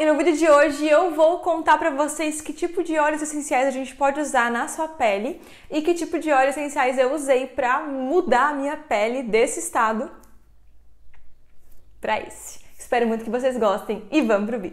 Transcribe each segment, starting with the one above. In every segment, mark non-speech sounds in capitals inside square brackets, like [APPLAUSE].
E no vídeo de hoje eu vou contar para vocês que tipo de óleos essenciais a gente pode usar na sua pele e que tipo de óleos essenciais eu usei para mudar a minha pele desse estado para esse. Espero muito que vocês gostem e vamos pro vídeo.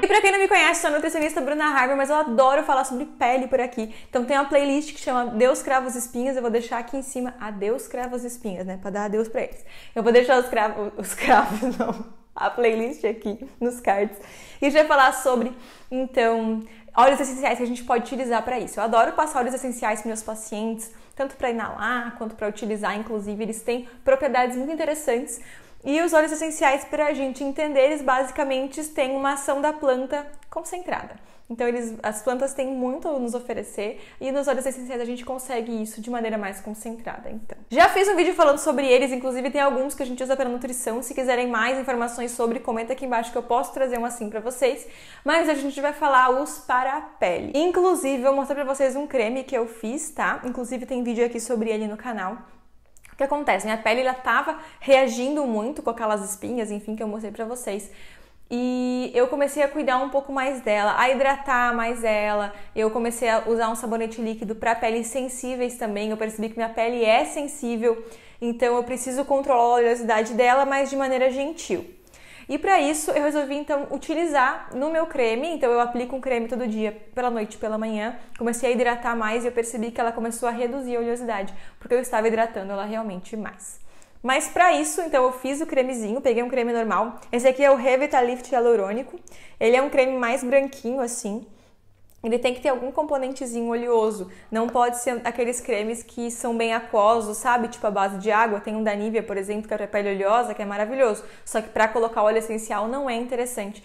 E pra quem não me conhece, sou a nutricionista Bruna Harber, mas eu adoro falar sobre pele por aqui. Então tem uma playlist que chama Deus Cravos Espinhas, eu vou deixar aqui em cima Adeus Cravos Espinhas, né? Pra dar adeus pra eles. Eu vou deixar os cravos. Os cravos, [LAUGHS] não a playlist aqui nos cards. E a gente vai falar sobre, então, óleos essenciais que a gente pode utilizar para isso. Eu adoro passar óleos essenciais para meus pacientes, tanto para inalar quanto para utilizar, inclusive, eles têm propriedades muito interessantes. E os óleos essenciais, para a gente entender, eles basicamente têm uma ação da planta concentrada. Então, eles, as plantas têm muito a nos oferecer e nos óleos essenciais a gente consegue isso de maneira mais concentrada. Então, já fiz um vídeo falando sobre eles, inclusive tem alguns que a gente usa para nutrição. Se quiserem mais informações sobre, comenta aqui embaixo que eu posso trazer um assim para vocês. Mas a gente vai falar os para a pele. Inclusive, vou mostrar para vocês um creme que eu fiz, tá? Inclusive tem vídeo aqui sobre ele no canal. O que acontece? Minha né? pele ela tava reagindo muito com aquelas espinhas, enfim, que eu mostrei para vocês. E eu comecei a cuidar um pouco mais dela, a hidratar mais ela. Eu comecei a usar um sabonete líquido para peles sensíveis também. Eu percebi que minha pele é sensível, então eu preciso controlar a oleosidade dela, mas de maneira gentil. E para isso eu resolvi então utilizar no meu creme, então eu aplico um creme todo dia, pela noite, pela manhã. Comecei a hidratar mais e eu percebi que ela começou a reduzir a oleosidade, porque eu estava hidratando ela realmente mais. Mas para isso, então eu fiz o cremezinho, peguei um creme normal. Esse aqui é o Revitalift Hialurônico. Ele é um creme mais branquinho assim. Ele tem que ter algum componentezinho oleoso. Não pode ser aqueles cremes que são bem aquosos, sabe? Tipo a base de água. Tem um da Nivea, por exemplo, que é para pele oleosa, que é maravilhoso. Só que para colocar óleo essencial não é interessante.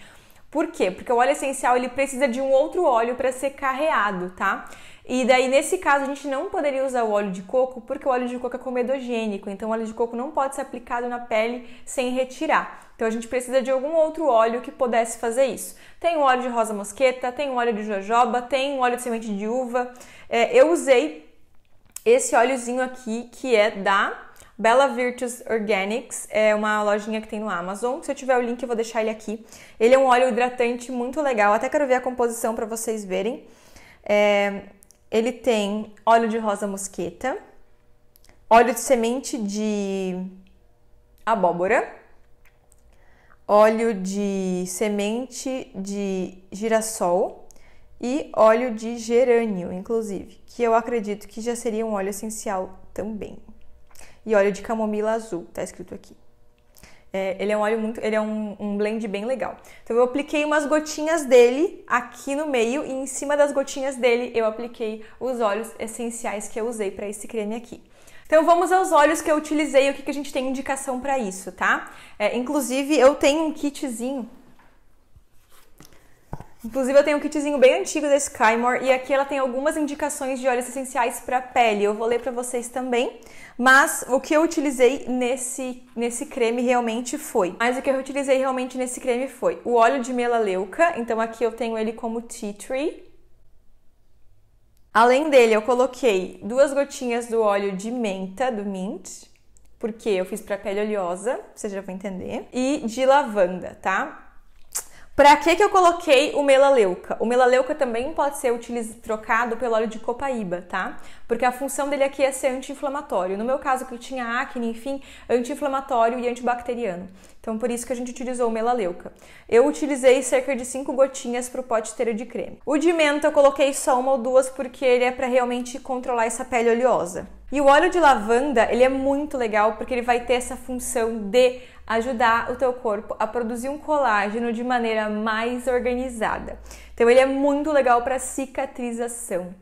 Por quê? Porque o óleo essencial ele precisa de um outro óleo para ser carreado, tá? E daí, nesse caso, a gente não poderia usar o óleo de coco porque o óleo de coco é comedogênico, então o óleo de coco não pode ser aplicado na pele sem retirar. Então a gente precisa de algum outro óleo que pudesse fazer isso. Tem o óleo de rosa mosqueta, tem o óleo de jojoba, tem o óleo de semente de uva. É, eu usei esse óleozinho aqui que é da Bella Virtus Organics, é uma lojinha que tem no Amazon. Se eu tiver o link, eu vou deixar ele aqui. Ele é um óleo hidratante muito legal. Até quero ver a composição para vocês verem. É, ele tem óleo de rosa mosqueta, óleo de semente de abóbora, óleo de semente de girassol e óleo de gerânio, inclusive, que eu acredito que já seria um óleo essencial também. E óleo de camomila azul, tá escrito aqui. É, ele é um óleo muito, ele é um, um, blend bem legal. Então eu apliquei umas gotinhas dele aqui no meio e em cima das gotinhas dele eu apliquei os óleos essenciais que eu usei para esse creme aqui. Então vamos aos óleos que eu utilizei e o que, que a gente tem indicação para isso, tá? É, inclusive eu tenho um kitzinho Inclusive eu tenho um kitzinho bem antigo da Skymore e aqui ela tem algumas indicações de óleos essenciais para pele. Eu vou ler para vocês também, mas o que eu utilizei nesse nesse creme realmente foi. Mas o que eu utilizei realmente nesse creme foi o óleo de melaleuca, então aqui eu tenho ele como tea tree. Além dele, eu coloquei duas gotinhas do óleo de menta do mint, porque eu fiz para pele oleosa, vocês já vão entender, e de lavanda, tá? Para que, que eu coloquei o melaleuca? O melaleuca também pode ser utilizado, trocado pelo óleo de copaíba, tá? Porque a função dele aqui é ser anti-inflamatório. No meu caso, que eu tinha acne, enfim, anti-inflamatório e antibacteriano. Então, por isso que a gente utilizou o melaleuca. Eu utilizei cerca de 5 gotinhas para o pote inteiro de creme. O de menta eu coloquei só uma ou duas porque ele é para realmente controlar essa pele oleosa. E o óleo de lavanda, ele é muito legal porque ele vai ter essa função de ajudar o teu corpo a produzir um colágeno de maneira mais organizada. Então ele é muito legal para cicatrização.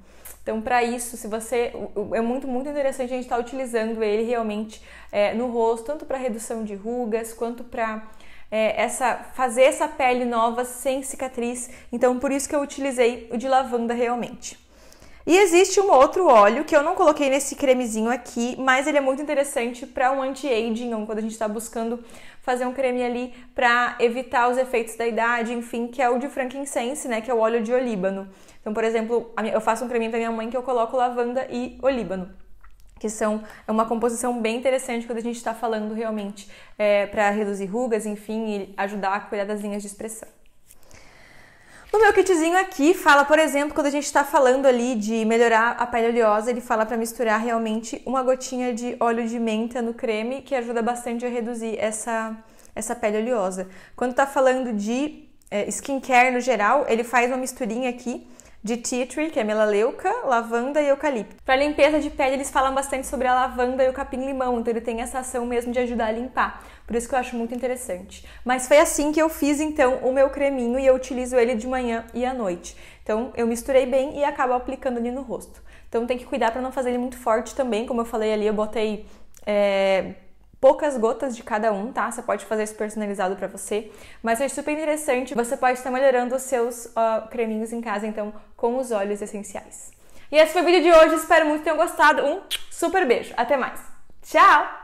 Então, para isso, se você é muito muito interessante a gente estar tá utilizando ele realmente é, no rosto, tanto para redução de rugas quanto para é, essa fazer essa pele nova sem cicatriz. Então, por isso que eu utilizei o de lavanda realmente. E existe um outro óleo que eu não coloquei nesse cremezinho aqui, mas ele é muito interessante para um anti-aging, quando a gente está buscando fazer um creme ali para evitar os efeitos da idade, enfim, que é o de frankincense, né, que é o óleo de olíbano. Então, por exemplo, eu faço um creminho para minha mãe que eu coloco lavanda e olíbano que são é uma composição bem interessante quando a gente está falando realmente é, para reduzir rugas, enfim, e ajudar a cuidar das linhas de expressão. No meu kitzinho aqui, fala, por exemplo, quando a gente está falando ali de melhorar a pele oleosa, ele fala para misturar realmente uma gotinha de óleo de menta no creme, que ajuda bastante a reduzir essa, essa pele oleosa. Quando está falando de é, skincare no geral, ele faz uma misturinha aqui de tea tree, que é melaleuca, lavanda e eucalipto. Para limpeza de pele, eles falam bastante sobre a lavanda e o capim-limão, então ele tem essa ação mesmo de ajudar a limpar. Por isso que eu acho muito interessante. Mas foi assim que eu fiz então o meu creminho e eu utilizo ele de manhã e à noite. Então eu misturei bem e acabo aplicando ali no rosto. Então tem que cuidar para não fazer ele muito forte também, como eu falei ali, eu botei é poucas gotas de cada um, tá? Você pode fazer isso personalizado para você, mas é super interessante. Você pode estar melhorando os seus uh, creminhos em casa, então, com os óleos essenciais. E esse foi o vídeo de hoje, espero muito que tenham gostado. Um super beijo, até mais. Tchau!